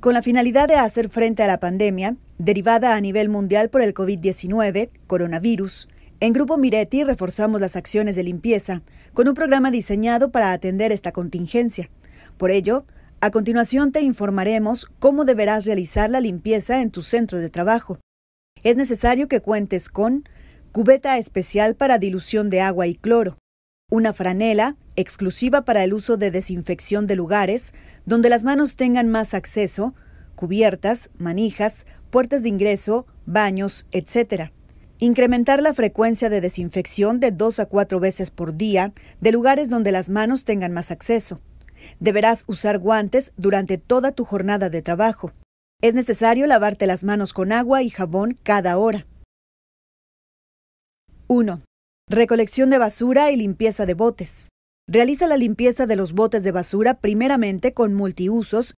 Con la finalidad de hacer frente a la pandemia, derivada a nivel mundial por el COVID-19, coronavirus, en Grupo Miretti reforzamos las acciones de limpieza con un programa diseñado para atender esta contingencia. Por ello, a continuación te informaremos cómo deberás realizar la limpieza en tu centro de trabajo. Es necesario que cuentes con cubeta especial para dilución de agua y cloro, una franela exclusiva para el uso de desinfección de lugares donde las manos tengan más acceso, cubiertas, manijas, puertas de ingreso, baños, etc. Incrementar la frecuencia de desinfección de dos a cuatro veces por día de lugares donde las manos tengan más acceso. Deberás usar guantes durante toda tu jornada de trabajo. Es necesario lavarte las manos con agua y jabón cada hora. 1. Recolección de basura y limpieza de botes. Realiza la limpieza de los botes de basura primeramente con multiusos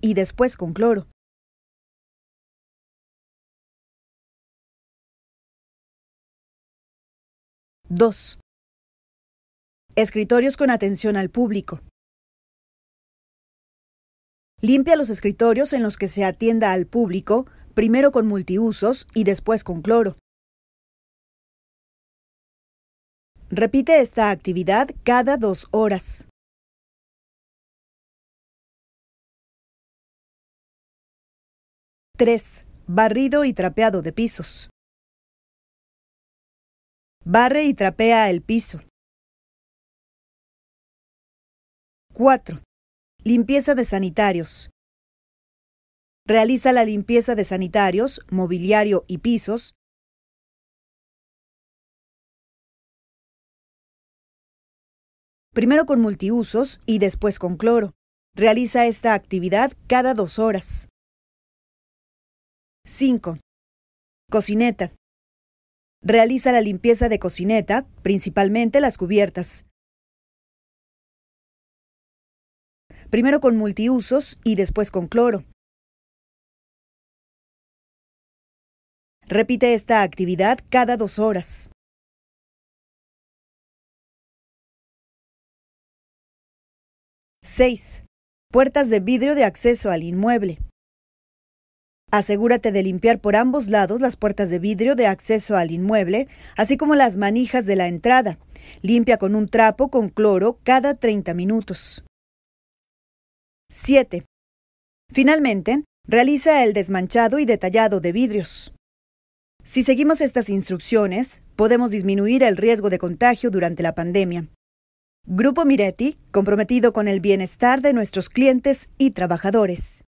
y después con cloro. 2. Escritorios con atención al público. Limpia los escritorios en los que se atienda al público, primero con multiusos y después con cloro. Repite esta actividad cada dos horas. 3. Barrido y trapeado de pisos. Barre y trapea el piso. 4. Limpieza de sanitarios. Realiza la limpieza de sanitarios, mobiliario y pisos primero con multiusos y después con cloro. Realiza esta actividad cada dos horas. 5. Cocineta. Realiza la limpieza de cocineta, principalmente las cubiertas. Primero con multiusos y después con cloro. Repite esta actividad cada dos horas. 6. Puertas de vidrio de acceso al inmueble. Asegúrate de limpiar por ambos lados las puertas de vidrio de acceso al inmueble, así como las manijas de la entrada. Limpia con un trapo con cloro cada 30 minutos. 7. Finalmente, realiza el desmanchado y detallado de vidrios. Si seguimos estas instrucciones, podemos disminuir el riesgo de contagio durante la pandemia. Grupo Miretti, comprometido con el bienestar de nuestros clientes y trabajadores.